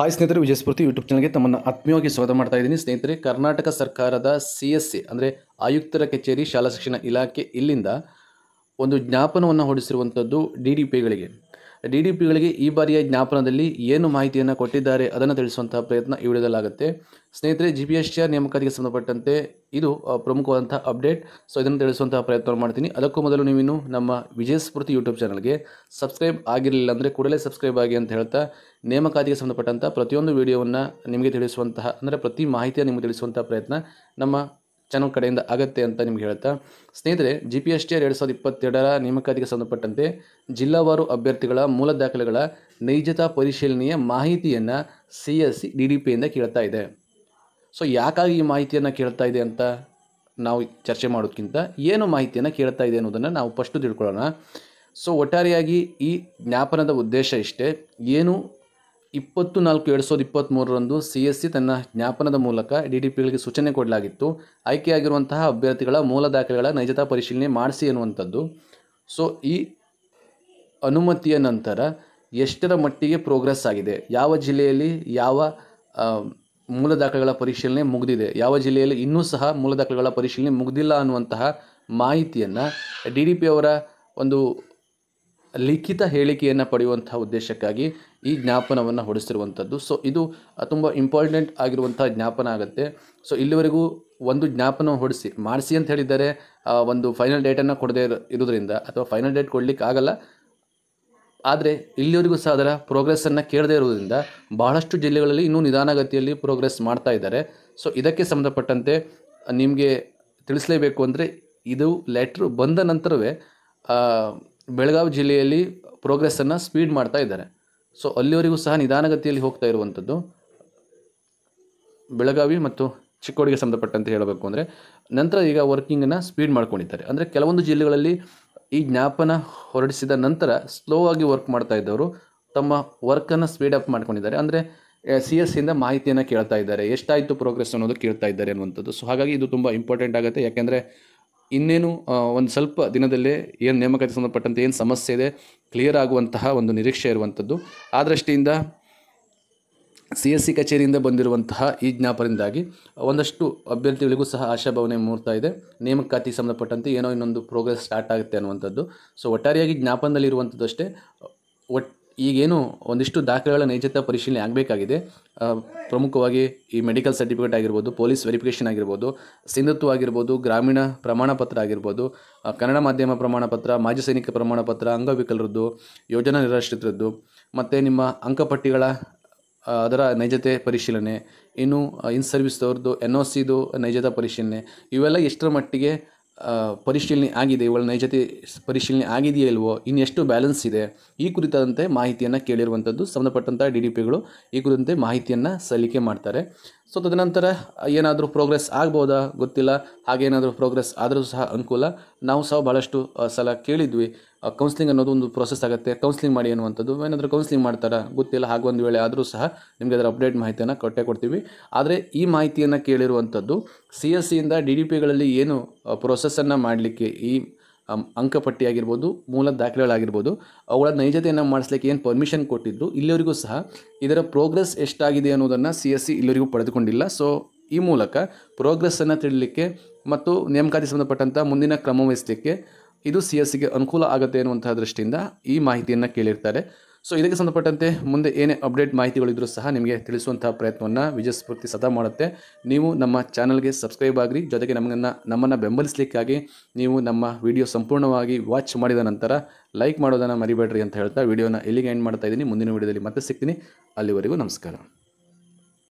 hi ಸ್ನೇಹಿತರೆ ವಿಜಯಸ್ಫೂರ್ತಿ YouTube ಚಾನಲ್ಗೆ ತಮ್ಮನ್ನು ಆತ್ಮೀಯವಾಗಿ ಸ್ವಾಗತ ಮಾಡ್ತಾ ಇದ್ದೀನಿ ಸ್ನೇಹಿತರೆ ಕರ್ನಾಟಕ ಸರ್ಕಾರದ ಸಿ ಎಸ್ ಸಿ ಅಂದರೆ ಆಯುಕ್ತರ ಕಚೇರಿ ಶಾಲಾ ಶಿಕ್ಷಣ ಇಲಾಖೆ ಇಲ್ಲಿಂದ ಒಂದು ಜ್ಞಾಪನವನ್ನು ಹೊಡಿಸಿರುವಂಥದ್ದು ಡಿ ಡಿ ಪಿಗಳಿಗೆ ಡಿ ಡಿ ಪಿಗಳಿಗೆ ಈ ಬಾರಿಯ ಜ್ಞಾಪನದಲ್ಲಿ ಏನು ಮಾಹಿತಿಯನ್ನು ಕೊಟ್ಟಿದ್ದಾರೆ ಅದನ್ನು ತಿಳಿಸುವಂತಹ ಪ್ರಯತ್ನ ಈ ವಿಡಿಯೋದಲ್ಲಾಗುತ್ತೆ ಸ್ನೇಹಿತರೆ ಜಿ ಪಿ ಎಸ್ ಆರ್ ನೇಮಕಾತಿಗೆ ಸಂಬಂಧಪಟ್ಟಂತೆ ಇದು ಪ್ರಮುಖವಾದಂಥ ಅಪ್ಡೇಟ್ ಸೊ ಇದನ್ನು ತಿಳಿಸುವಂತಹ ಪ್ರಯತ್ನ ಮಾಡ್ತೀನಿ ಅದಕ್ಕೂ ಮೊದಲು ನೀವಿನ್ನು ನಮ್ಮ ವಿಜಯ ಸ್ಫೂರ್ತಿ ಯೂಟ್ಯೂಬ್ ಚಾನಲ್ಗೆ ಸಬ್ಸ್ಕ್ರೈಬ್ ಆಗಿರಲಿಲ್ಲ ಅಂದರೆ ಕೂಡಲೇ ಸಬ್ಸ್ಕ್ರೈಬ್ ಆಗಿ ಅಂತ ಹೇಳ್ತಾ ನೇಮಕಾತಿಗೆ ಸಂಬಂಧಪಟ್ಟಂಥ ಪ್ರತಿಯೊಂದು ವಿಡಿಯೋವನ್ನು ನಿಮಗೆ ತಿಳಿಸುವಂತಹ ಅಂದರೆ ಪ್ರತಿ ಮಾಹಿತಿಯನ್ನು ನಿಮಗೆ ತಿಳಿಸುವಂಥ ಪ್ರಯತ್ನ ನಮ್ಮ ಚಾನಲ್ ಕಡೆಯಿಂದ ಆಗತ್ತೆ ಅಂತ ನಿಮ್ಗೆ ಹೇಳ್ತಾ ಸ್ನೇಹಿತರೆ G P S T R ಎರಡು ಸಾವಿರದ ಇಪ್ಪತ್ತೆರಡರ ನೇಮಕಾತಿಗೆ ಸಂಬಂಧಪಟ್ಟಂತೆ ಜಿಲ್ಲಾವಾರು ಅಭ್ಯರ್ಥಿಗಳ ಮೂಲ ದಾಖಲೆಗಳ ನೈಜತಾ ಪರಿಶೀಲನೆಯ ಮಾಹಿತಿಯನ್ನು C S C D D ಪಿಯಿಂದ ಕೇಳ್ತಾ ಇದೆ ಸೊ ಯಾಕಾಗಿ ಈ ಮಾಹಿತಿಯನ್ನು ಕೇಳ್ತಾ ಇದೆ ಅಂತ ನಾವು ಚರ್ಚೆ ಮಾಡೋದಕ್ಕಿಂತ ಏನು ಮಾಹಿತಿಯನ್ನು ಕೇಳ್ತಾ ಇದೆ ಅನ್ನೋದನ್ನು ನಾವು ಫಸ್ಟು ತಿಳ್ಕೊಳ್ಳೋಣ ಸೊ ಒಟ್ಟಾರೆಯಾಗಿ ಈ ಜ್ಞಾಪನದ ಉದ್ದೇಶ ಇಷ್ಟೇ ಏನು ಇಪ್ಪತ್ತು ನಾಲ್ಕು ಎರಡು ಸಾವಿರದ ಇಪ್ಪತ್ತ್ಮೂರರಂದು ಸಿ ಎಸ್ ಸಿ ತನ್ನ ಜ್ಞಾಪನದ ಮೂಲಕ ಡಿ ಡಿ ಪಿಗಳಿಗೆ ಸೂಚನೆ ಕೊಡಲಾಗಿತ್ತು ಆಯ್ಕೆಯಾಗಿರುವಂತಹ ಅಭ್ಯರ್ಥಿಗಳ ಮೂಲ ದಾಖಲೆಗಳ ನೈಜತಾ ಪರಿಶೀಲನೆ ಮಾಡಿಸಿ ಎನ್ನುವಂಥದ್ದು ಸೊ ಈ ಅನುಮತಿಯ ನಂತರ ಎಷ್ಟರ ಮಟ್ಟಿಗೆ ಪ್ರೋಗ್ರೆಸ್ ಆಗಿದೆ ಯಾವ ಜಿಲ್ಲೆಯಲ್ಲಿ ಯಾವ ಮೂಲ ದಾಖಲೆಗಳ ಪರಿಶೀಲನೆ ಮುಗಿದಿದೆ ಯಾವ ಜಿಲ್ಲೆಯಲ್ಲಿ ಇನ್ನೂ ಸಹ ಮೂಲ ದಾಖಲೆಗಳ ಪರಿಶೀಲನೆ ಮುಗಿದಿಲ್ಲ ಅನ್ನುವಂತಹ ಮಾಹಿತಿಯನ್ನು ಡಿ ಡಿ ಪಿ ಅವರ ಒಂದು ಲಿಖಿತ ಹೇಳಿಕೆಯನ್ನು ಪಡೆಯುವಂಥ ಉದ್ದೇಶಕ್ಕಾಗಿ ಈ ಜ್ಞಾಪನವನ್ನು ಹೊಡಿಸಿರುವಂಥದ್ದು ಸೊ ಇದು ತುಂಬ ಇಂಪಾರ್ಟೆಂಟ್ ಆಗಿರುವಂಥ ಜ್ಞಾಪನ ಆಗುತ್ತೆ ಸೊ ಇಲ್ಲಿವರೆಗೂ ಒಂದು ಜ್ಞಾಪನ ಹೊಡಿಸಿ ಮಾಡಿಸಿ ಅಂತ ಹೇಳಿದರೆ ಒಂದು ಫೈನಲ್ ಡೇಟನ್ನು ಕೊಡದೇ ಇರೋದ್ರಿಂದ ಅಥವಾ ಫೈನಲ್ ಡೇಟ್ ಕೊಡಲಿಕ್ಕೆ ಆಗಲ್ಲ ಆದರೆ ಇಲ್ಲಿವರೆಗೂ ಸಹ ಅದರ ಪ್ರೋಗ್ರೆಸ್ಸನ್ನು ಕೇಳದೇ ಇರುವುದರಿಂದ ಬಹಳಷ್ಟು ಜಿಲ್ಲೆಗಳಲ್ಲಿ ಇನ್ನೂ ನಿಧಾನಗತಿಯಲ್ಲಿ ಪ್ರೋಗ್ರೆಸ್ ಮಾಡ್ತಾ ಇದ್ದಾರೆ ಸೊ ಇದಕ್ಕೆ ಸಂಬಂಧಪಟ್ಟಂತೆ ನಿಮಗೆ ತಿಳಿಸಲೇಬೇಕು ಅಂದರೆ ಇದು ಲೆಟ್ರ್ ಬಂದ ನಂತರವೇ ಬೆಳಗಾವಿ ಜಿಲ್ಲೆಯಲ್ಲಿ ಪ್ರೋಗ್ರೆಸ್ಸನ್ನು ಸ್ಪೀಡ್ ಮಾಡ್ತಾ ಇದ್ದಾರೆ ಸೊ ಅಲ್ಲಿವರೆಗೂ ಸಹ ನಿಧಾನಗತಿಯಲ್ಲಿ ಹೋಗ್ತಾ ಇರುವಂಥದ್ದು ಬೆಳಗಾವಿ ಮತ್ತು ಚಿಕ್ಕೋಡಿಗೆ ಸಂಬಂಧಪಟ್ಟಂತೆ ಹೇಳಬೇಕು ಅಂದರೆ ನಂತರ ಈಗ ವರ್ಕಿಂಗನ್ನು ಸ್ಪೀಡ್ ಮಾಡ್ಕೊಂಡಿದ್ದಾರೆ ಅಂದರೆ ಕೆಲವೊಂದು ಜಿಲ್ಲೆಗಳಲ್ಲಿ ಈ ಜ್ಞಾಪನ ಹೊರಡಿಸಿದ ನಂತರ ಸ್ಲೋ ಆಗಿ ವರ್ಕ್ ಮಾಡ್ತಾ ಇದ್ದವರು ತಮ್ಮ ವರ್ಕನ್ನು ಸ್ಪೀಡ್ ಅಪ್ ಮಾಡ್ಕೊಂಡಿದ್ದಾರೆ ಅಂದರೆ ಸಿ ಎಸ್ ಇಂದ ಮಾಹಿತಿಯನ್ನು ಕೇಳ್ತಾ ಇದ್ದಾರೆ ಎಷ್ಟಾಯಿತು ಪ್ರೋಗ್ರೆಸ್ ಅನ್ನೋದು ಕೇಳ್ತಾ ಇದ್ದಾರೆ ಅನ್ನುವಂಥದ್ದು ಸೊ ಹಾಗಾಗಿ ಇದು ತುಂಬ ಇಂಪಾರ್ಟೆಂಟ್ ಆಗುತ್ತೆ ಯಾಕೆಂದರೆ ಇನ್ನೇನು ಒಂದು ಸ್ವಲ್ಪ ದಿನದಲ್ಲೇ ಏನು ನೇಮಕಾತಿ ಸಂಬಂಧಪಟ್ಟಂತೆ ಏನು ಸಮಸ್ಯೆ ಇದೆ ಕ್ಲಿಯರ್ ಆಗುವಂತಹ ಒಂದು ನಿರೀಕ್ಷೆ ಇರುವಂಥದ್ದು ಆ ದೃಷ್ಟಿಯಿಂದ ಸಿ ಎಸ್ ಸಿ ಕಚೇರಿಯಿಂದ ಬಂದಿರುವಂತಹ ಈ ಜ್ಞಾಪನದಿಂದಾಗಿ ಒಂದಷ್ಟು ಅಭ್ಯರ್ಥಿಗಳಿಗೂ ಸಹ ಆಶಾಭಾವನೆ ಮೂಡ್ತಾ ಇದೆ ನೇಮಕಾತಿ ಸಂಬಂಧಪಟ್ಟಂತೆ ಏನೋ ಇನ್ನೊಂದು ಪ್ರೋಗ್ರೆಸ್ ಸ್ಟಾರ್ಟ್ ಆಗುತ್ತೆ ಅನ್ನುವಂಥದ್ದು ಸೊ ಒಟ್ಟಾರೆಯಾಗಿ ಜ್ಞಾಪನದಲ್ಲಿರುವಂಥದ್ದು ಅಷ್ಟೇ ಒಟ್ಟು ಈಗೇನು ಒಂದಿಷ್ಟು ದಾಖಲೆಗಳ ನೈಜತೆ ಪರಿಶೀಲನೆ ಆಗಬೇಕಾಗಿದೆ ಪ್ರಮುಖವಾಗಿ ಈ ಮೆಡಿಕಲ್ ಸರ್ಟಿಫಿಕೇಟ್ ಆಗಿರ್ಬೋದು ಪೊಲೀಸ್ ವೆರಿಫಿಕೇಷನ್ ಆಗಿರ್ಬೋದು ಸಿಂಧುತ್ವ ಆಗಿರ್ಬೋದು ಗ್ರಾಮೀಣ ಪ್ರಮಾಣ ಪತ್ರ ಆಗಿರ್ಬೋದು ಕನ್ನಡ ಮಾಧ್ಯಮ ಪ್ರಮಾಣ ಪತ್ರ ಮಾಜಿ ಸೈನಿಕ ಪ್ರಮಾಣ ಪತ್ರ ಅಂಗವಿಕಲರದ್ದು ಯೋಜನಾ ನಿರಾಶ್ರಿತರದ್ದು ಮತ್ತು ನಿಮ್ಮ ಅಂಕಪಟ್ಟಿಗಳ ಅದರ ನೈಜತೆ ಪರಿಶೀಲನೆ ಇನ್ನು ಇನ್ ಸರ್ವಿಸ್ದವ್ರದ್ದು ಎನ್ ಒ ಸಿದು ನೈಜತಾ ಪರಿಶೀಲನೆ ಇವೆಲ್ಲ ಎಷ್ಟರ ಮಟ್ಟಿಗೆ ಪರಿಶೀಲನೆ ಆಗಿದೆ ಇವಳ ನೈಜತೆ ಪರಿಶೀಲನೆ ಆಗಿದೆಯೇ ಇಲ್ವೋ ಇನ್ನೆಷ್ಟು ಬ್ಯಾಲೆನ್ಸ್ ಇದೆ ಈ ಕುರಿತಾದಂತೆ ಮಾಹಿತಿಯನ್ನು ಕೇಳಿರುವಂಥದ್ದು ಸಂಬಂಧಪಟ್ಟಂಥ ಡಿ ಡಿ ಪಿಗಳು ಈ ಕುರಿತಂತೆ ಮಾಹಿತಿಯನ್ನು ಸಲ್ಲಿಕೆ ಮಾಡ್ತಾರೆ ಸೊ ತದನಂತರ ಏನಾದರೂ ಪ್ರೋಗ್ರೆಸ್ ಆಗ್ಬೋದಾ ಗೊತ್ತಿಲ್ಲ ಹಾಗೇನಾದರೂ ಪ್ರೋಗ್ರೆಸ್ ಆದರೂ ಸಹ ಅನುಕೂಲ ನಾವು ಸಹ ಭಾಳಷ್ಟು ಸಲ ಕೇಳಿದ್ವಿ ಕೌನ್ಸಿಲಿಂಗ್ ಅನ್ನೋದು ಒಂದು ಪ್ರೊಸೆಸ್ ಆಗುತ್ತೆ ಕೌನ್ಸಿಲಿಂಗ್ ಮಾಡಿ ಅನ್ನುವಂಥದ್ದು ಏನಾದರೂ ಕೌನ್ಸಿಲಿಂಗ್ ಮಾಡ್ತಾರೆ ಗೊತ್ತಿಲ್ಲ ಒಂದು ವೇಳೆ ಆದರೂ ಸಹ ನಿಮಗೆ ಅದರ ಅಪ್ಡೇಟ್ ಮಾಹಿತಿಯನ್ನು ಕೊಟ್ಟೆ ಕೊಡ್ತೀವಿ ಆದರೆ ಈ ಮಾಹಿತಿಯನ್ನು ಕೇಳಿರುವಂಥದ್ದು ಸಿ ಎಸ್ ಸಿಯಿಂದ ಡಿ ಡಿ ಪಿಗಳಲ್ಲಿ ಏನು ಪ್ರೊಸೆಸ್ಸನ್ನು ಮಾಡಲಿಕ್ಕೆ ಈ ಅಂಕಪಟ್ಟಿ ಆಗಿರ್ಬೋದು ಮೂಲ ದಾಖಲೆಗಳಾಗಿರ್ಬೋದು ಅವುಗಳ ನೈಜತೆಯನ್ನು ಮಾಡಿಸ್ಲಿಕ್ಕೆ ಏನು ಪರ್ಮಿಷನ್ ಕೊಟ್ಟಿದ್ದರು ಇಲ್ಲಿವರೆಗೂ ಸಹ ಇದರ ಪ್ರೋಗ್ರೆಸ್ ಎಷ್ಟಾಗಿದೆ ಅನ್ನೋದನ್ನು ಸಿ ಎಸ್ ಸಿ ಇಲ್ಲಿವರೆಗೂ ಪಡೆದುಕೊಂಡಿಲ್ಲ ಸೊ ಈ ಮೂಲಕ ಪ್ರೋಗ್ರೆಸ್ಸನ್ನು ತಿಳಿಲಿಕ್ಕೆ ಮತ್ತು ನೇಮಕಾತಿ ಸಂಬಂಧಪಟ್ಟಂಥ ಮುಂದಿನ ಕ್ರಮವಹಿಸಲಿಕ್ಕೆ ಇದು ಸಿ ಎಸ್ ಅನುಕೂಲ ಆಗುತ್ತೆ ಅನ್ನುವಂತಹ ದೃಷ್ಟಿಯಿಂದ ಈ ಮಾಹಿತಿಯನ್ನು ಕೇಳಿರ್ತಾರೆ ಸೊ ಇದಕ್ಕೆ ಸಂಬಂಧಪಟ್ಟಂತೆ ಮುಂದೆ ಏನೇ ಅಪ್ಡೇಟ್ ಮಾಹಿತಿಗಳಿದ್ರೂ ಸಹ ನಿಮಗೆ ತಿಳಿಸುವಂಥ ಪ್ರಯತ್ನವನ್ನು ವಿಜಯಸ್ಫೂರ್ತಿ ಸದಾ ಮಾಡುತ್ತೆ ನೀವು ನಮ್ಮ ಚಾನಲ್ಗೆ ಸಬ್ಸ್ಕ್ರೈಬ್ ಆಗಿರಿ ಜೊತೆಗೆ ನಮಗನ್ನು ನಮ್ಮನ್ನು ಬೆಂಬಲಿಸಲಿಕ್ಕಾಗಿ ನೀವು ನಮ್ಮ ವಿಡಿಯೋ ಸಂಪೂರ್ಣವಾಗಿ ವಾಚ್ ಮಾಡಿದ ನಂತರ ಲೈಕ್ ಮಾಡೋದನ್ನು ಮರಿಬೇಡ್ರಿ ಅಂತ ಹೇಳ್ತಾ ವಿಡಿಯೋನ ಇಲ್ಲಿಗೆ ಎಂಡ್ ಮಾಡ್ತಾ ಇದ್ದೀನಿ ಮುಂದಿನ ವಿಡಿಯೋದಲ್ಲಿ ಮತ್ತೆ ಸಿಗ್ತೀನಿ ಅಲ್ಲಿವರೆಗೂ ನಮಸ್ಕಾರ